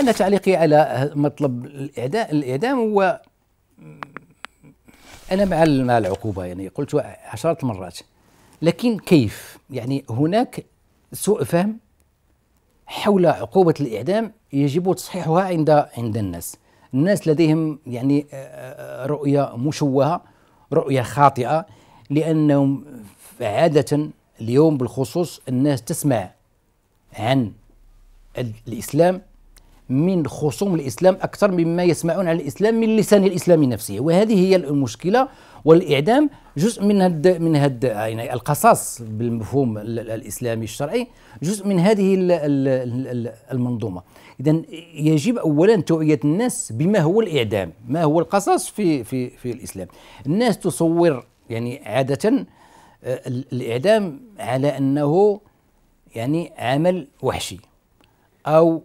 أن تعليقي على مطلب الإعدام الإعدام هو أنا مع مع العقوبة يعني قلت عشرات المرات لكن كيف يعني هناك سوء فهم حول عقوبة الإعدام يجب تصحيحها عند عند الناس الناس لديهم يعني آه، آه، رؤية مشوهة رؤية خاطئة لأنهم عادة اليوم بالخصوص الناس تسمع عن الإسلام من خصوم الإسلام أكثر مما يسمعون عن الإسلام من لسان الإسلام نفسه وهذه هي المشكلة والإعدام جزء من هد من هد يعني القصاص بالمفهوم الإسلامي الشرعي جزء من هذه المنظومة إذا يجب أولا توعية الناس بما هو الإعدام ما هو القصاص في في في الإسلام الناس تصور يعني عادة آه، الإعدام على أنه يعني عمل وحشي أو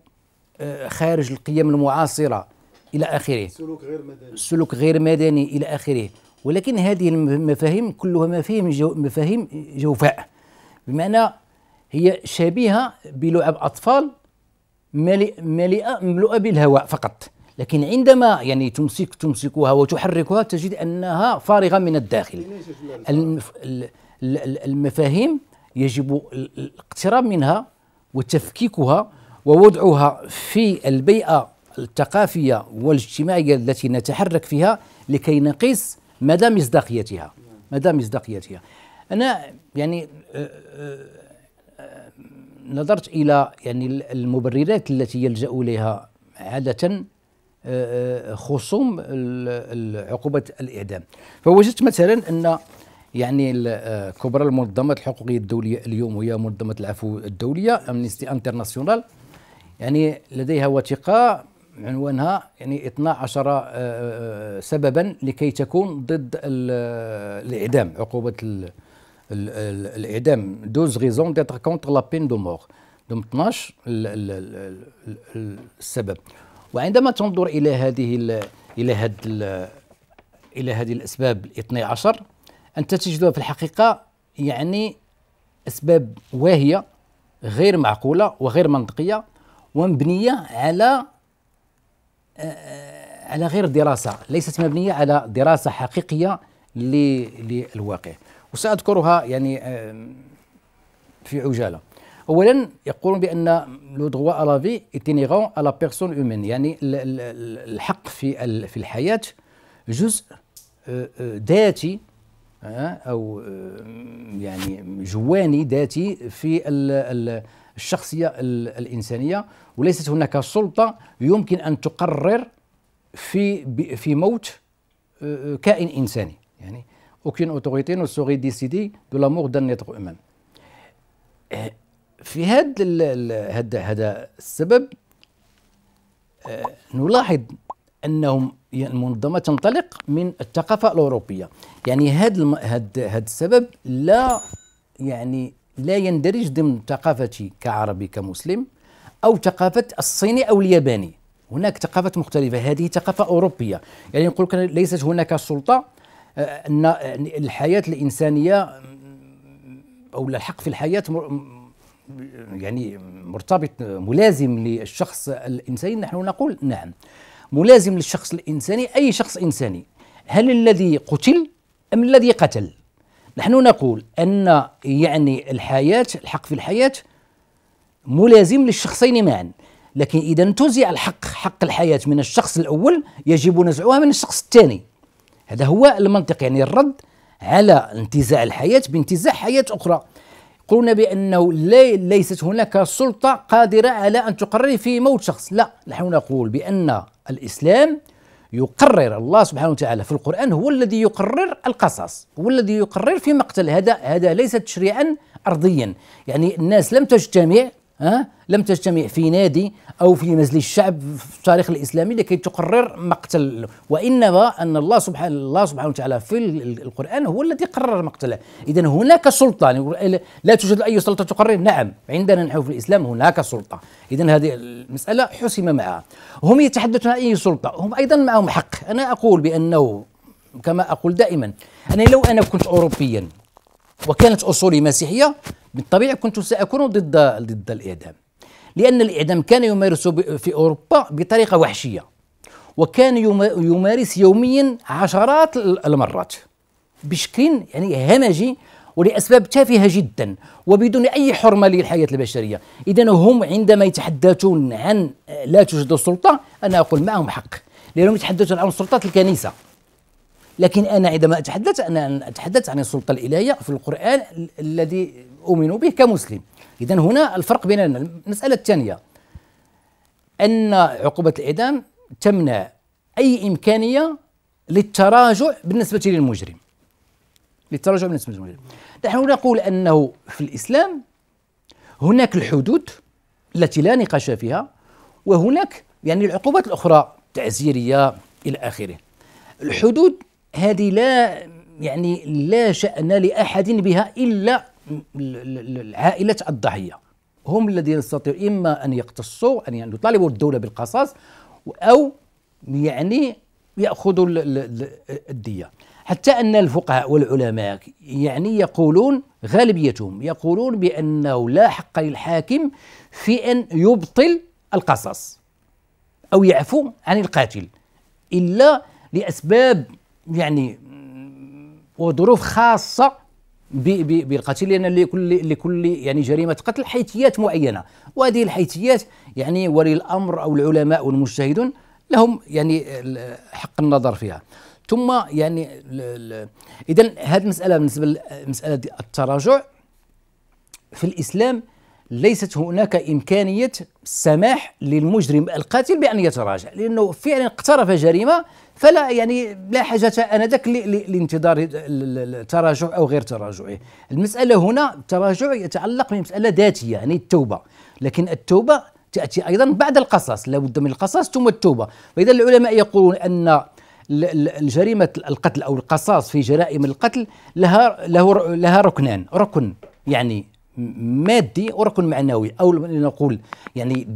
آه، خارج القيم المعاصرة إلى آخره سلوك غير مدني سلوك غير مدني إلى آخره ولكن هذه المفاهيم كلها مفاهيم جو مفاهيم جوفاء بمعنى هي شبيهة بلعب أطفال مليئة مملوءة بالهواء فقط لكن عندما يعني تمسك تمسكها وتحركها تجد أنها فارغة من الداخل المف... المفاهيم يجب الاقتراب منها وتفكيكها ووضعها في البيئة الثقافية والاجتماعية التي نتحرك فيها لكي نقيس مدى مصداقيتها مدى مصداقيتها أنا يعني آه، آه، آه، نظرت إلى يعني المبررات التي يلجأ إليها عادة خصوم عقوبة الإعدام فوجدت مثلا أن يعني كبرى المنظمات الحقوقية الدولية اليوم هي منظمة العفو الدولية أمنيستي انترناسيونال يعني لديها وثيقه عنوانها يعني 12 آه، آه، آه، سببا لكي تكون ضد الاعدام عقوبه الاعدام 12 غيزون ديتر كونتر لا بين دو مور دوم 12 السبب وعندما تنظر الى هذه الـ الى هذا الى هذه الاسباب 12 انت تجدها في الحقيقه يعني اسباب واهيه غير معقوله وغير منطقيه ومبنيه على آه، على غير دراسه ليست مبنيه على دراسه حقيقيه للواقع وساذكرها يعني في عجاله اولا يقولون بان لو دغوا ا لا في اتينيغون ا لا بيرسون اومين يعني الحق في في الحياه جزء آه، آه، ذاتي او يعني جواني ذاتي في الشخصيه الانسانيه وليست هناك سلطه يمكن ان تقرر في في موت آه، آه، كائن انساني يعني اوكين اوتوريتي نو سوغي ديسيدي دو لامور mort d'un être في هذا هذا السبب آه، نلاحظ انهم المنظمه تنطلق من الثقافه الاوروبيه يعني هذا هذا السبب لا يعني لا يندرج ضمن ثقافتي كعربي كمسلم أو ثقافة الصيني أو الياباني هناك ثقافات مختلفة هذه ثقافة أوروبية يعني نقول ليست هناك سلطة آه، أن آه، الحياة الإنسانية أو الحق في الحياة يعني مرتبط ملازم للشخص الإنساني نحن نقول نعم ملازم للشخص الإنساني أي شخص إنساني هل الذي قتل أم الذي قتل نحن نقول أن يعني الحياة الحق في الحياة ملازم للشخصين معا لكن إذا انتزع الحق حق الحياة من الشخص الأول يجب نزعها من الشخص الثاني هذا هو المنطق يعني الرد على انتزاع الحياة بانتزاع حياة أخرى قلنا بأنه لي ليست هناك سلطة قادرة على أن تقرر في موت شخص لا نحن نقول بأن الإسلام يقرر الله سبحانه وتعالى في القرآن هو الذي يقرر القصص هو الذي يقرر في مقتل هذا هذا ليس تشريعا أرضيا يعني الناس لم تجتمع أه؟ لم تجتمع في نادي أو في مجلس الشعب في التاريخ الإسلامي لكي تقرر مقتل وإنما أن الله سبحانه الله سبحانه وتعالى في القرآن هو الذي قرر مقتله إذا هناك سلطة لا توجد أي سلطة تقرر نعم عندنا نحن في الإسلام هناك سلطة إذا هذه المسألة حسم معها هم يتحدثون عن أي سلطة هم أيضا معهم حق أنا أقول بأنه كما أقول دائما أنا لو أنا كنت أوروبيا وكانت أصولي مسيحية بالطبيعي كنت سأكون ضد ضد الإعدام لأن الإعدام كان يمارس في أوروبا بطريقة وحشية وكان يمارس يوميا عشرات المرات بشكل يعني همجي ولاسباب تافهه جدا وبدون اي حرمه للحياه البشريه، اذا هم عندما يتحدثون عن لا توجد السلطه انا اقول معهم حق، لانهم يتحدثون عن سلطات الكنيسه. لكن انا عندما اتحدث انا اتحدث عن السلطه الالهيه في القران الذي أؤمن به كمسلم إذا هنا الفرق بيننا المسألة الثانية أن عقوبة الإعدام تمنع أي إمكانية للتراجع بالنسبة للمجرم للتراجع بالنسبة للمجرم نحن نقول أنه في الإسلام هناك الحدود التي لا نقاش فيها وهناك يعني العقوبات الأخرى تعزيرية إلى آخره الحدود هذه لا يعني لا شأن لأحد بها إلا عائلة الضحية هم الذين يستطيعوا إما أن يقتصوا أن يعني يطالبوا الدولة بالقصاص أو يعني يأخذوا الدية حتى أن الفقهاء والعلماء يعني يقولون غالبيتهم يقولون بأنه لا حق للحاكم في أن يبطل القصاص أو يعفو عن القاتل إلا لأسباب يعني وظروف خاصة بالقتل لان لكل لكل يعني جريمه قتل حيثيات معينه وهذه الحيثيات يعني ولي الامر او العلماء والمجتهدون لهم يعني حق النظر فيها ثم يعني اذا هذه المساله بالنسبه لمساله التراجع في الاسلام ليست هناك امكانيه السماح للمجرم القاتل بان يتراجع لانه فعلا اقترف جريمه فلا يعني لا حاجة أنا ذاك لانتظار التراجع أو غير تراجعه المسألة هنا التراجع يتعلق بمسألة ذاتية يعني التوبة لكن التوبة تأتي أيضا بعد القصاص لابد من القصاص ثم التوبة فإذا العلماء يقولون أن الجريمة القتل أو القصاص في جرائم القتل لها له لها ركنان ركن يعني مادي وركن معنوي او لنقول يعني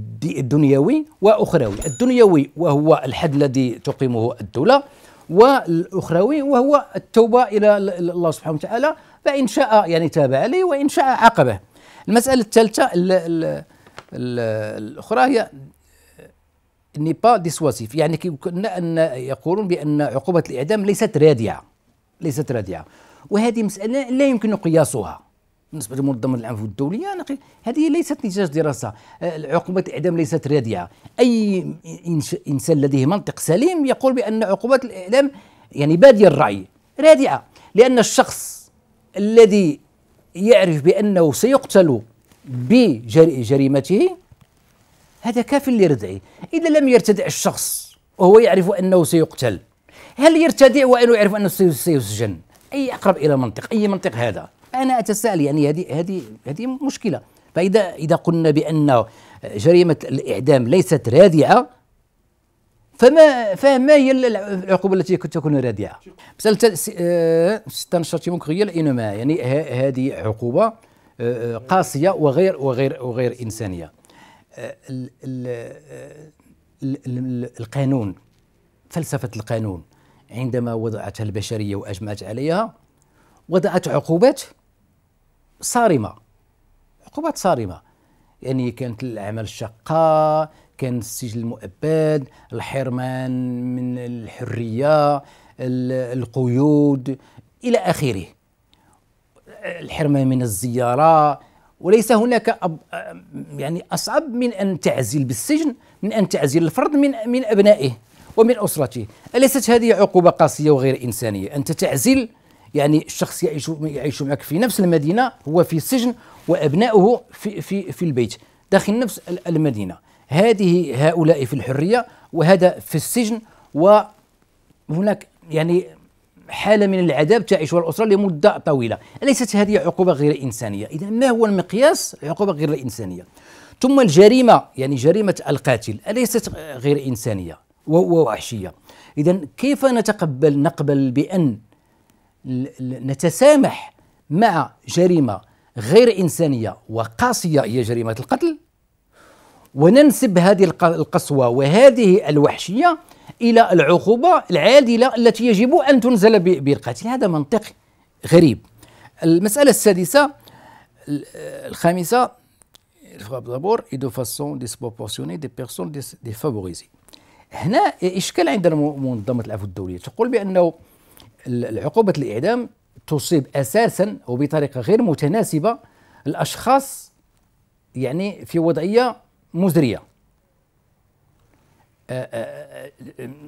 دنيوي واخروي الدنيوي وهو الحد الذي تقيمه الدوله والاخروي وهو التوبه الى الله سبحانه وتعالى فان شاء يعني تاب عليه وان شاء عاقبه المساله الثالثه الاخرى هي با ديسواسيف يعني كنا ان يقولون بان عقوبه الاعدام ليست رادعه ليست رادعه وهذه مساله لا يمكن قياسها بالنسبه لمنظمه العنف الدوليه انا هذه ليست نتاج دراسه أه، عقوبه الاعدام ليست رادعه اي انسان لديه منطق سليم يقول بان عقوبات الاعدام يعني بادية الرأي رادعة لأن الشخص الذي يعرف بأنه سيقتل بجريمته هذا كاف لردعه إذا لم يرتدع الشخص وهو يعرف أنه سيقتل هل يرتدع وأنه يعرف أنه سيسجن أي أقرب إلى منطق أي منطق هذا انا اتساءل يعني هذه هذه هذه مشكله فاذا اذا قلنا بان جريمه الاعدام ليست رادعه فما فما هي العقوبه التي تكون رادعه مساله آه، ستنشر مكغيل انما يعني هذه عقوبه آه، قاسيه وغير وغير وغير انسانيه آه، القانون فلسفه القانون عندما وضعتها البشريه واجمعت عليها وضعت عقوبات صارمه عقوبات صارمه يعني كانت الاعمال الشاقه كان السجن المؤبد الحرمان من الحريه القيود الى اخره الحرمان من الزياره وليس هناك أب يعني اصعب من ان تعزل بالسجن من ان تعزل الفرد من من ابنائه ومن اسرته اليست هذه عقوبه قاسيه وغير انسانيه انت تعزل يعني الشخص يعيش يعيش معك في نفس المدينه هو في السجن وابناؤه في في في البيت داخل نفس المدينه هذه هؤلاء في الحريه وهذا في السجن وهناك يعني حاله من العذاب تعيشها الاسره لمده طويله اليست هذه عقوبه غير انسانيه اذا ما هو المقياس العقوبه غير الانسانيه ثم الجريمه يعني جريمه القاتل اليست غير انسانيه ووحشيه اذا كيف نتقبل نقبل بان نتسامح مع جريمه غير انسانيه وقاسيه هي جريمه القتل وننسب هذه القسوه وهذه الوحشيه الى العقوبه العادله التي يجب ان تنزل بالقتل هذا منطق غريب المساله السادسه الخامسه هنا اشكال عند منظمه العفو الدوليه تقول بانه العقوبة الإعدام تصيب أساسا وبطريقة غير متناسبة الأشخاص يعني في وضعية مزرية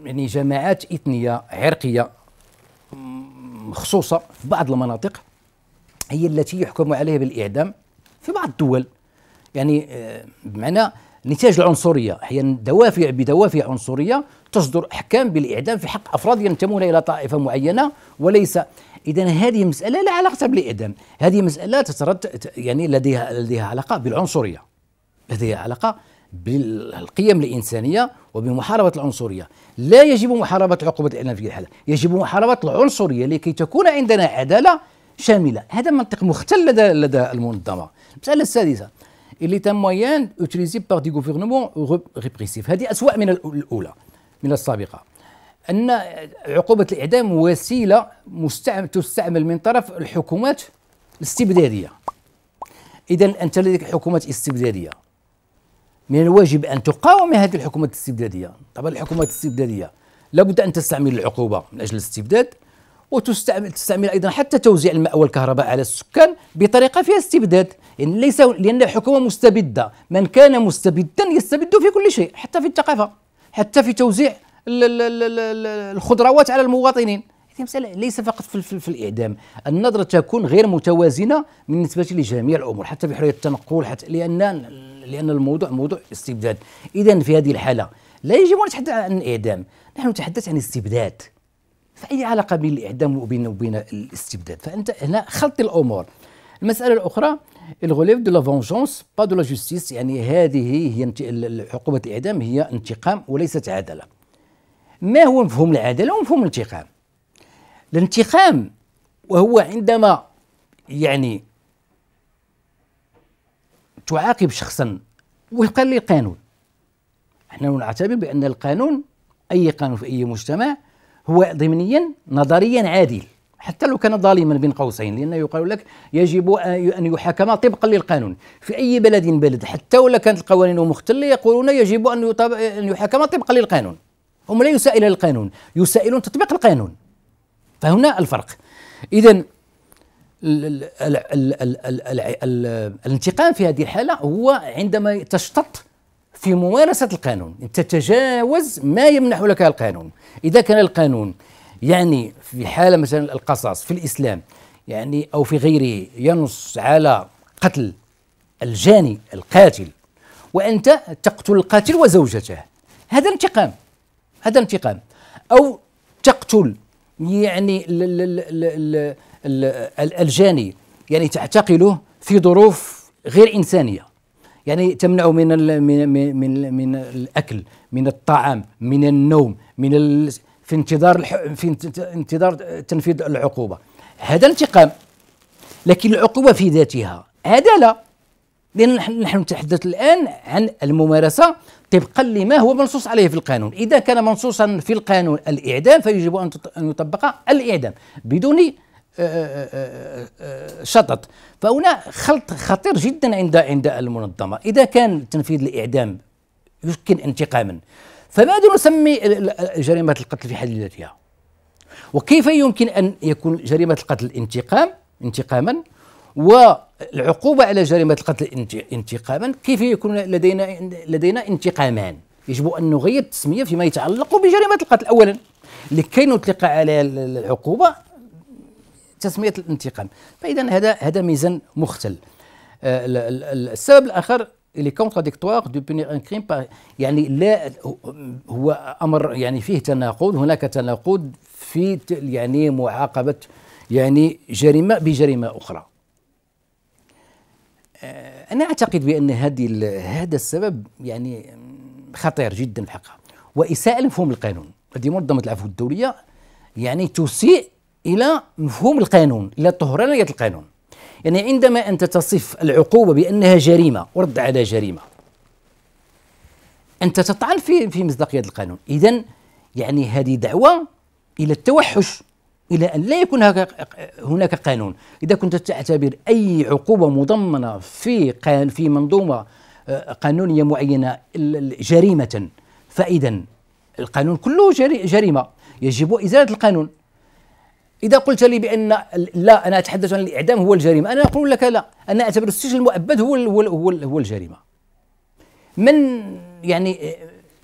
يعني جماعات إثنية عرقية مخصوصة في بعض المناطق هي التي يحكم عليها بالإعدام في بعض الدول يعني بمعنى نتاج العنصرية أحيانا دوافع بدوافع عنصرية تصدر أحكام بالإعدام في حق أفراد ينتمون إلى طائفة معينة وليس إذا هذه مسألة لا علاقة بالإعدام هذه مسألة تترد يعني لديها لديها علاقة بالعنصرية لديها علاقة بالقيم الإنسانية وبمحاربة العنصرية لا يجب محاربة عقوبة الإعلام في الحالة يجب محاربة العنصرية لكي تكون عندنا عدالة شاملة هذا منطق مختل لدى, لدى المنظمة المسألة السادسة اللي تم مويان اوتيليزي دي غوفرنمون ريبريسيف هذه أسوأ من الأولى من السابقة أن عقوبة الإعدام وسيلة مستعمل تستعمل من طرف الحكومات الاستبدادية إذا أنت لديك حكومات استبدادية من الواجب أن تقاوم هذه الحكومات الاستبدادية طبعا الحكومات الاستبدادية لابد أن تستعمل العقوبة من أجل الاستبداد وتستعمل تستعمل ايضا حتى توزيع الماء والكهرباء على السكان بطريقه فيها استبداد يعني ليس لان الحكومه مستبده من كان مستبدا يستبد في كل شيء حتى في الثقافه حتى في توزيع الخضروات على المواطنين هذه مسألة ليس فقط في, في, في الإعدام النظرة تكون غير متوازنة بالنسبة لجميع الأمور حتى في حرية التنقل حتى لأن لأن الموضوع موضوع استبداد إذا في هذه الحالة لا يجب أن نتحدث عن الإعدام نحن نتحدث عن استبداد فأي علاقة بين الإعدام وبين وبين الاستبداد فأنت هنا خلط الأمور المسألة الأخرى الغوليف دو لا فونجونس با دو لا جوستيس يعني هذه هي عقوبة الإعدام هي انتقام وليست عدالة ما هو مفهوم العدالة ومفهوم الانتقام الانتقام وهو عندما يعني تعاقب شخصا وفقا للقانون احنا نعتبر بأن القانون أي قانون في أي مجتمع هو ضمنيا نظريا عادل حتى لو كان ظالما بين قوسين لأنه يقال لك يجب أن يحاكم طبقا للقانون في أي بلد بلد حتى ولا كانت القوانين مختلة يقولون يجب أن, أن يحاكم طبقا للقانون هم لا يسائل القانون يسائلون تطبيق القانون فهنا الفرق إذا الانتقام في هذه الحالة هو عندما تشتط في ممارسة القانون تتجاوز ما يمنح لك القانون إذا كان القانون يعني في حالة مثلا القصاص في الإسلام يعني أو في غيره ينص على قتل الجاني القاتل وأنت تقتل القاتل وزوجته هذا انتقام هذا انتقام أو تقتل يعني الجاني يعني تعتقله في ظروف غير إنسانية يعني تمنعه من من من من الاكل من الطعام من النوم من في انتظار الح... في انتظار تنفيذ العقوبه هذا انتقام لكن العقوبه في ذاتها عداله لان نحن نتحدث الان عن الممارسه طبقا لما هو منصوص عليه في القانون اذا كان منصوصا في القانون الاعدام فيجب ان يطبق الاعدام بدون آه، آه، آه، شطط فهنا خلط خطير جدا عند عند المنظمه اذا كان تنفيذ الاعدام يمكن انتقاما فماذا نسمي جريمة القتل في حد ذاتها وكيف يمكن أن يكون جريمة القتل انتقام انتقاما والعقوبة على جريمة القتل انتقاما كيف يكون لدينا لدينا انتقامان يجب أن نغير التسمية فيما يتعلق بجريمة القتل أولا لكي نطلق على العقوبة تسمية الانتقام فإذا هذا هذا ميزان مختل آه، السبب الآخر اللي كونتراديكتوار دو بوني ان كريم يعني لا هو امر يعني فيه تناقض هناك تناقض في يعني معاقبه يعني جريمه بجريمه اخرى آه، انا اعتقد بان هذه هذا السبب يعني خطير جدا في حقها واساءه لمفهوم القانون هذه منظمه العفو الدوليه يعني تسيء الى مفهوم القانون الى طهرانيه القانون يعني عندما أنت تصف العقوبة بأنها جريمة ورد على جريمة أنت تطعن في في مصداقية القانون إذا يعني هذه دعوة إلى التوحش إلى أن لا يكون هناك قانون إذا كنت تعتبر أي عقوبة مضمنة في في منظومة آه، قانونية معينة جريمة فإذا القانون كله جريمة يجب إزالة القانون إذا قلت لي بأن لا أنا أتحدث عن الإعدام هو الجريمة أنا أقول لك لا أنا أعتبر السجن المؤبد هو هو هو, هو الجريمة من يعني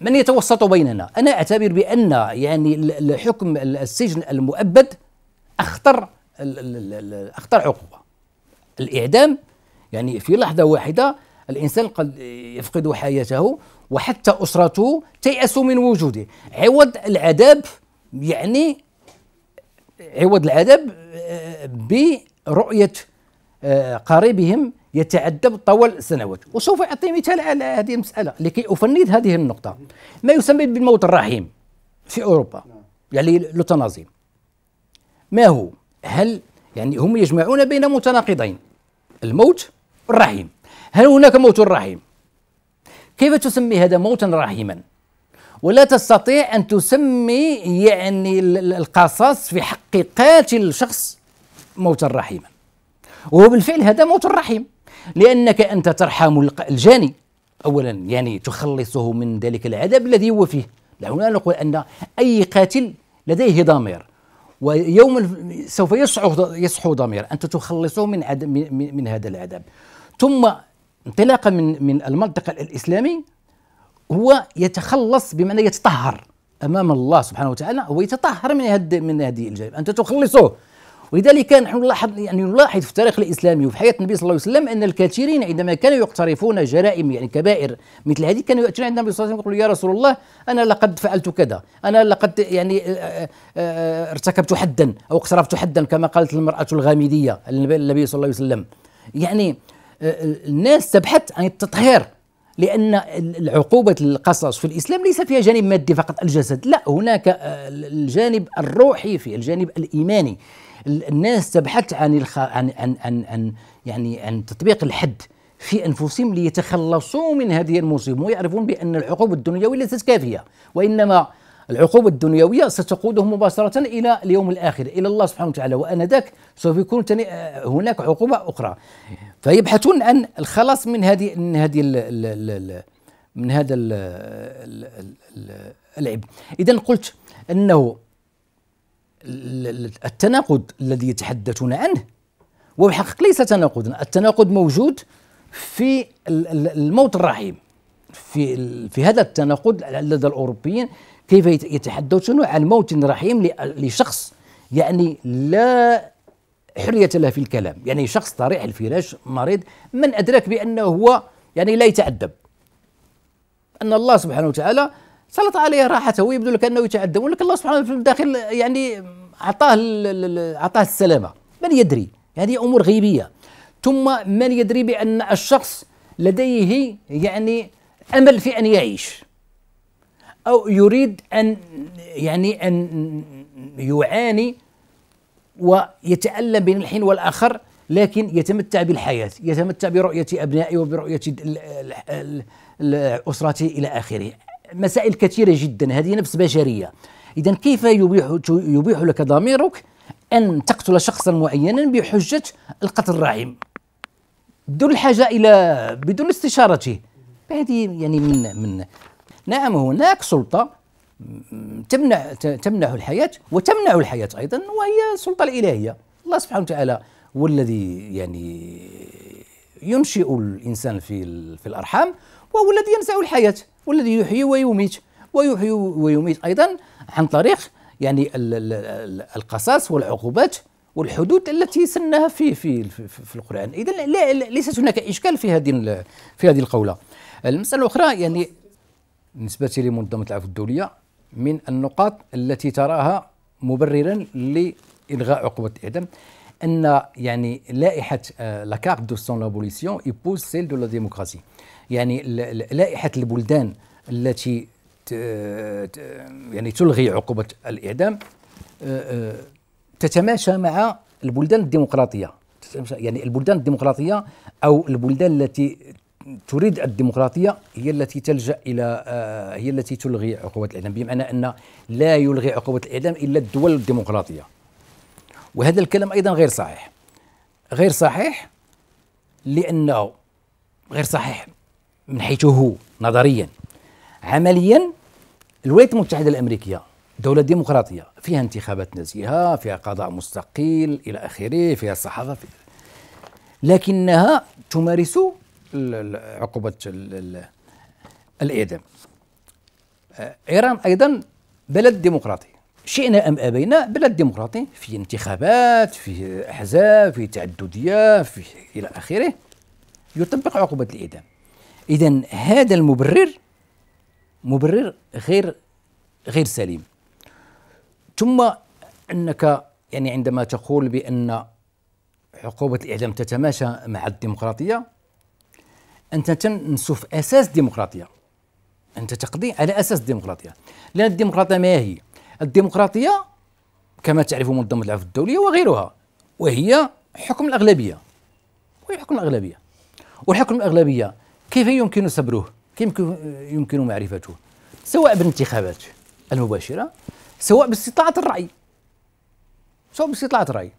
من يتوسط بيننا أنا أعتبر بأن يعني الحكم السجن المؤبد أخطر أخطر عقوبة الإعدام يعني في لحظة واحدة الإنسان قد يفقد حياته وحتى أسرته تيأس من وجوده عوض العذاب يعني عوض العذاب آه، برؤية آه، قريبهم يتعذب طوال السنوات وسوف أعطي مثال على هذه المسألة لكي أفند هذه النقطة ما يسمى بالموت الرحيم في أوروبا نعم. يعني لوتنازي ما هو هل يعني هم يجمعون بين متناقضين الموت الرحيم هل هناك موت رحيم كيف تسمي هذا موتا رحيما ولا تستطيع أن تسمي يعني القصاص في حق قاتل الشخص موتا رحيما وهو بالفعل هذا موت رحيم لأنك أنت ترحم الجاني أولا يعني تخلصه من ذلك العذاب الذي هو فيه دعونا نقول أن أي قاتل لديه ضمير ويوم سوف يصحو يصحو ضمير أنت تخلصه من من, من هذا العذاب ثم انطلاقا من من المنطق الإسلامي هو يتخلص بمعنى يتطهر امام الله سبحانه وتعالى هو يتطهر من هذه من هذه الجانب انت تخلصه ولذلك نحن نلاحظ يعني نلاحظ في التاريخ الاسلامي وفي حياه النبي صلى الله عليه وسلم ان الكثيرين عندما كانوا يقترفون جرائم يعني كبائر مثل هذه كانوا ياتون عند النبي صلى الله عليه وسلم يقولوا يا رسول الله انا لقد فعلت كذا، انا لقد يعني آه، آه، آه، ارتكبت حدا او اقترفت حدا كما قالت المراه الغامديه النبي صلى الله عليه وسلم. يعني الناس تبحث عن التطهير لأن العقوبة القصص في الإسلام ليس فيها جانب مادي فقط الجسد لا هناك آه، الجانب الروحي فيه الجانب الإيماني الناس تبحث عن الخ... عن عن عن, عن يعني عن تطبيق الحد في انفسهم ليتخلصوا من هذه المصيبه ويعرفون بان العقوبه الدنيويه ليست كافيه وانما العقوبة الدنيوية ستقوده مباشرة إلى اليوم الآخر إلى الله سبحانه وتعالى وأن ذاك سوف يكون آه، هناك عقوبة أخرى فيبحثون عن الخلاص من هذه من هذه من هذا العب إذا قلت أنه التناقض الذي يتحدثون عنه وبحق ليس تناقضا التناقض موجود في الموت الرحيم في في هذا التناقض لدى الاوروبيين كيف يتحدثون عن موت رحيم لشخص يعني لا حرية له في الكلام يعني شخص طريح الفراش مريض من أدرك بأنه هو يعني لا يتعذب أن الله سبحانه وتعالى سلط عليه راحته ويبدو لك أنه يتعذب ولكن الله سبحانه في الداخل يعني أعطاه أعطاه السلامة من يدري هذه أمور غيبية ثم من يدري بأن الشخص لديه يعني أمل في أن يعيش أو يريد أن يعني أن يعاني ويتألم بين الحين والآخر لكن يتمتع بالحياة يتمتع برؤية أبنائه وبرؤية أسرته إلى آخره مسائل كثيرة جدا هذه نفس بشرية إذا كيف يبيح يبيح لك ضميرك أن تقتل شخصا معينا بحجة القتل الرحيم بدون الحاجة إلى بدون استشارته هذه يعني من من نعم هناك سلطة تمنع تمنع الحياة وتمنع الحياة أيضا وهي السلطة الإلهية الله سبحانه وتعالى هو الذي يعني ينشئ الإنسان في في الأرحام وهو الذي ينزع الحياة والذي يحيي ويميت ويحيي ويميت أيضا عن طريق يعني القصاص والعقوبات والحدود التي سنها في في في القرآن إذا ليست هناك إشكال في هذه في هذه القولة المسألة الأخرى يعني بالنسبة لمنظمة العفو الدولية من النقاط التي تراها مبررا لإلغاء عقوبة الإعدام أن يعني لائحة لاكارت آه، دو سون لابوليسيون ايبوز سيل دو لا ديموكراسي يعني لائحة البلدان التي يعني تلغي عقوبة الإعدام آه، آه، تتماشى مع البلدان الديمقراطية يعني البلدان الديمقراطية أو البلدان التي تريد الديمقراطيه هي التي تلجا الى آه، هي التي تلغي عقوبة الاعدام بمعنى ان لا يلغي عقوبة الاعدام الا الدول الديمقراطيه وهذا الكلام ايضا غير صحيح غير صحيح لانه غير صحيح من حيث هو نظريا عمليا الولايات المتحده الامريكيه دولة ديمقراطية فيها انتخابات نزيهة فيها قضاء مستقل إلى آخره فيها الصحافة فيها لكنها تمارس عقوبة الإعدام آه، إيران أيضا بلد ديمقراطي شئنا أم أبينا بلد ديمقراطي في انتخابات في أحزاب في تعددية في إلى آخره يطبق عقوبة الإعدام إذا هذا المبرر مبرر غير غير سليم ثم أنك يعني عندما تقول بأن عقوبة الإعدام تتماشى مع الديمقراطية انت تنسو في اساس الديمقراطيه انت تقضي على اساس الديمقراطيه لان الديمقراطيه ما هي الديمقراطيه كما تعرف منظمه العفو الدوليه وغيرها وهي حكم الاغلبيه وهي حكم الاغلبيه والحكم الاغلبيه كيف يمكن سبره كيف يمكن معرفته سواء بالانتخابات المباشره سواء باستطلاعات الراي سواء باستطلاعات الراي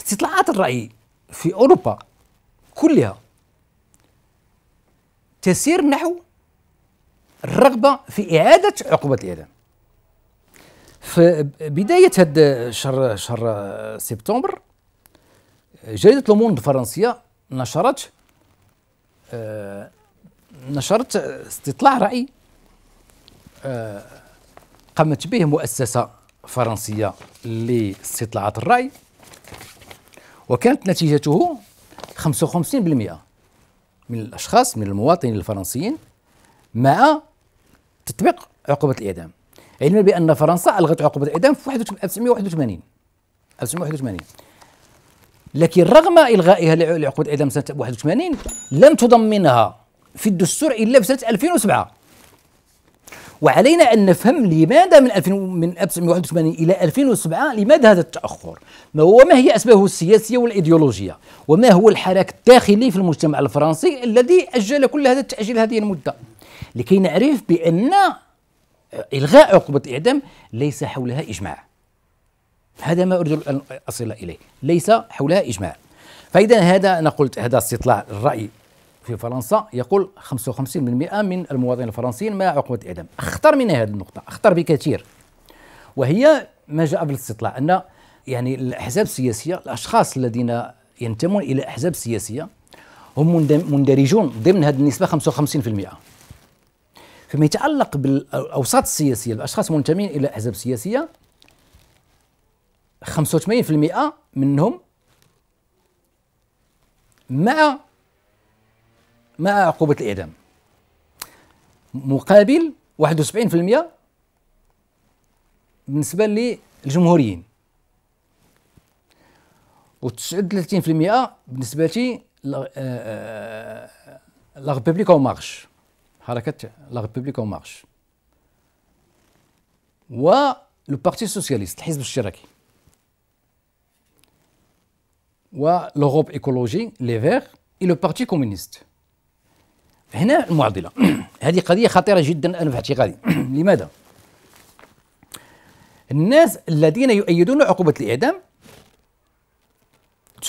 استطلاعات الراي في اوروبا كلها تسير نحو الرغبه في اعاده عقوبه الاعدام في بدايه هذا شهر شهر سبتمبر جريده لوموند الفرنسيه نشرت آه، نشرت استطلاع راي آه، قامت به مؤسسه فرنسيه لاستطلاعات الراي وكانت نتيجته 55% من الأشخاص من المواطنين الفرنسيين مع تطبيق عقوبة الإعدام علما بأن فرنسا ألغت عقوبة الإعدام في 1981 1981 لكن رغم إلغائها لعقوبة الإعدام سنة 81 لم تضمنها في الدستور إلا في سنة 2007 وعلينا أن نفهم لماذا من 2000 من 1981 إلى 2007 لماذا هذا التأخر وما هي أسبابه السياسية والإيديولوجية وما هو الحراك الداخلي في المجتمع الفرنسي الذي أجل كل هذا التأجيل هذه المدة لكي نعرف بأن إلغاء عقوبة الإعدام ليس حولها إجماع هذا ما أريد أن أصل إليه ليس حولها إجماع فإذا هذا أنا قلت هذا استطلاع الرأي في فرنسا يقول 55% من المواطنين الفرنسيين مع عقوبة الإعدام أخطر من هذه النقطة أخطر بكثير وهي ما جاء بالاستطلاع أن يعني الأحزاب السياسية الأشخاص الذين ينتمون إلى أحزاب سياسية هم مندرجون ضمن هذه النسبة 55% فيما يتعلق بالأوساط السياسية الأشخاص المنتمين إلى أحزاب سياسية 85% منهم مع مع عقوبة الإعدام مقابل 71% بالنسبة للجمهوريين و 39% بالنسبة آه، آه، لا ريبوبليك اون مارش حركة لا ريبوبليك اون مارش و لو بارتي سوسياليست الحزب الاشتراكي و لوروب ايكولوجي لي فيغ اي لو بارتي كومونيست هنا المعضله هذه قضيه خطيره جدا انا في اعتقادي لماذا الناس الذين يؤيدون عقوبه الاعدام 39%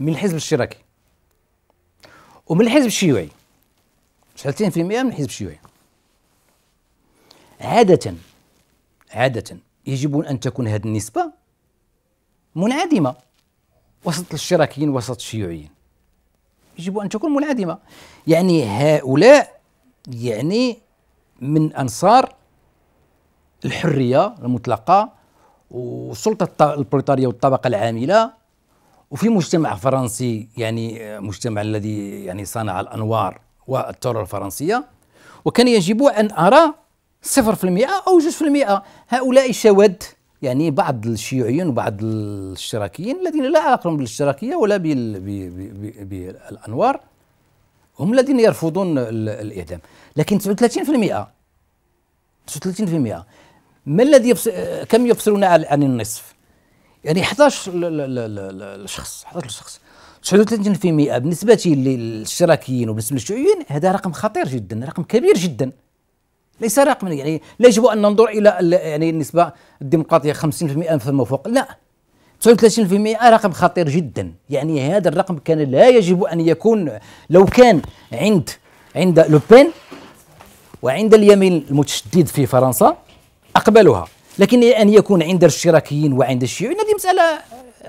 من الحزب الاشتراكي ومن الحزب الشيوعي 39% من الحزب الشيوعي عادة عادة يجب أن تكون هذه النسبة منعدمة وسط الاشتراكيين وسط الشيوعيين يجب أن تكون منعدمة يعني هؤلاء يعني من أنصار الحرية المطلقة والسلطة البروليتارية والطبقة العاملة وفي مجتمع فرنسي يعني مجتمع الذي يعني صنع الأنوار والثورة الفرنسية وكان يجب أن أرى 0% أو 2% في المئة هؤلاء شواذ يعني بعض الشيوعيين وبعض الاشتراكيين الذين لا علاقة لهم بالاشتراكية ولا بالأنوار هم الذين يرفضون الإعدام لكن 39% 39% ما الذي يبص... كم يفصلون عن النصف يعني 11 الشخص 11 الشخص 39% بالنسبة للاشتراكيين وبالنسبة للشيوعيين هذا رقم خطير جدا رقم كبير جدا ليس رقما يعني لا يجب ان ننظر الى يعني النسبه الديمقراطيه 50% فما فوق لا 39% رقم خطير جدا يعني هذا الرقم كان لا يجب ان يكون لو كان عند عند لوبين وعند اليمين المتشدد في فرنسا اقبلها لكن ان يكون عند الاشتراكيين وعند الشيوعيين هذه مساله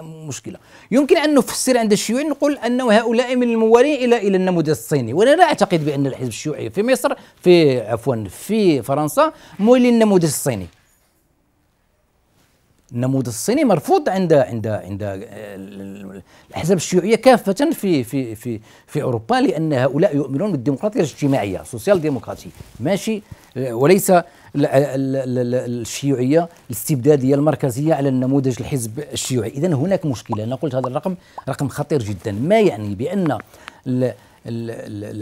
مشكله يمكن ان نفسر عند الشيوعي نقول انه هؤلاء من الموالين الى الى النموذج الصيني وانا لا اعتقد بان الحزب الشيوعي في مصر في عفوا في فرنسا مولي النموذج الصيني النموذج الصيني مرفوض عند عند عند الاحزاب الشيوعيه كافه في في في في اوروبا لان هؤلاء يؤمنون بالديمقراطيه الاجتماعيه سوسيال ديمقراطي ماشي وليس الشيوعيه الاستبداديه المركزيه على النموذج الحزب الشيوعي اذا هناك مشكله انا قلت هذا الرقم رقم خطير جدا ما يعني بان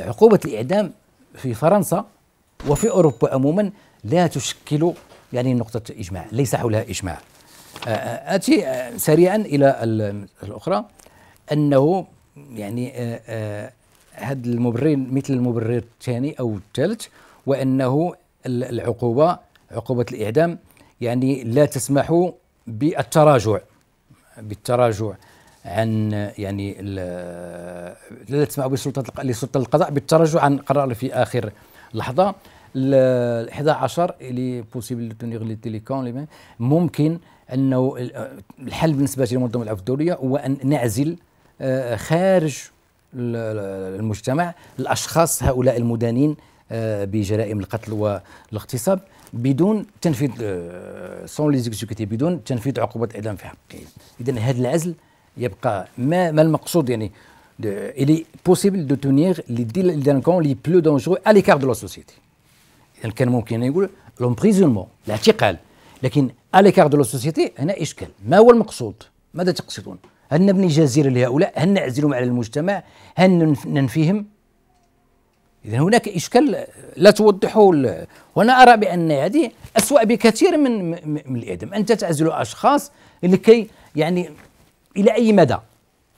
عقوبه الاعدام في فرنسا وفي اوروبا عموما لا تشكل يعني نقطه اجماع ليس حولها اجماع اتي سريعا الى الاخرى انه يعني هذا المبرر مثل المبرر الثاني او الثالث وانه العقوبة عقوبة الإعدام يعني لا تسمح بالتراجع بالتراجع عن يعني لا تسمح بسلطة لسلطة القضاء بالتراجع عن قرار في آخر لحظة ال 11 اللي بوسيبل تونيغ تيليكون ممكن انه الحل بالنسبه للمنظمه العفو الدوليه هو ان نعزل آه، خارج المجتمع الاشخاص هؤلاء المدانين آه، بجرائم القتل والاغتصاب بدون تنفيذ سون آه، ليزيكسيكوتي بدون تنفيذ عقوبات الاعدام في حقه اذا هذا العزل يبقى ما ما المقصود يعني il est possible de tenir les délinquants les plus dangereux à l'écart de la société يعني كان ممكن يقول لومبريزونمون الاعتقال لكن اليكار دو لا سوسيتي هنا اشكال ما هو المقصود ماذا تقصدون هل نبني جزيره لهؤلاء هل نعزلهم على المجتمع هل ننفيهم إذا هناك إشكال لا توضحه وأنا أرى بأن هذه أسوأ بكثير من من الإعدام أنت تعزل أشخاص لكي يعني إلى أي مدى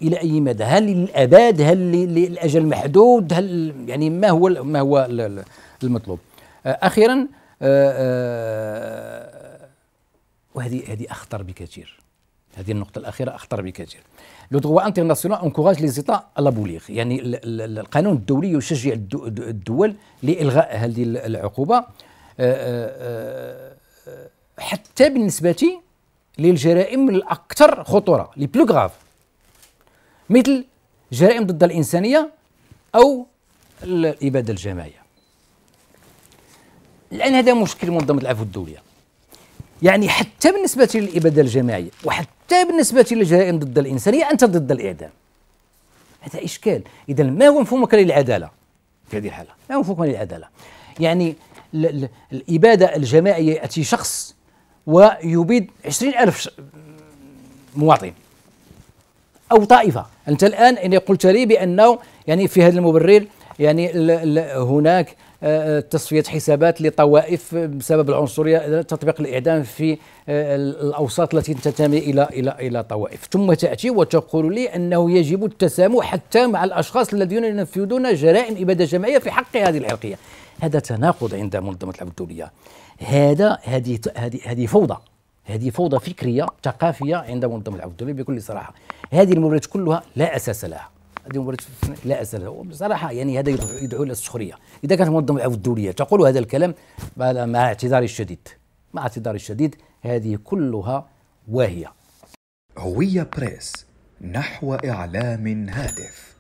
إلى أي مدى هل للأبد هل للأجل محدود هل يعني ما هو ما هو المطلوب آه، أخيرا آه، آه، وهذه هذه أخطر بكثير هذه النقطة الأخيرة أخطر بكثير. لو دغوا انترناسيونال انكوراج لي زيتا لابوليغ يعني القانون الدولي يشجع الدول لإلغاء هذه العقوبة آه، آه، آه، حتى بالنسبة للجرائم الأكثر خطورة لي بلو غراف مثل جرائم ضد الإنسانية أو الإبادة الجماعية. الآن هذا مشكل منظمة العفو الدولية. يعني حتى بالنسبة للإبادة الجماعية وحتى بالنسبة للجرائم ضد الإنسانية أنت ضد الإعدام هذا إشكال إذا ما هو مفهومك للعدالة في هذه الحالة ما هو مفهومك للعدالة يعني الإبادة الجماعية يأتي شخص ويبيد عشرين ألف مواطن أو طائفة أنت الآن إن قلت لي بأنه يعني في هذا المبرر يعني هناك آه، آه، تصفيه حسابات لطوائف بسبب العنصريه تطبيق الاعدام في آه، الاوساط التي تنتمي الى الى الى طوائف ثم تاتي وتقول لي انه يجب التسامح حتى مع الاشخاص الذين ينفذون جرائم اباده جماعيه في حق هذه العرقيه هذا تناقض عند منظمه العمل الدوليه هذا هذه هذه هذه فوضى هذه فوضى فكريه ثقافيه عند منظمه العمل الدوليه بكل صراحه هذه المبادرات كلها لا اساس لها هذه مباراه لا أسأل بصراحه يعني هذا يدعو الى السخريه اذا كانت منظمه او الدوليه تقول هذا الكلام مع اعتذاري الشديد مع اعتذاري الشديد هذه كلها واهيه هويه بريس نحو اعلام هادف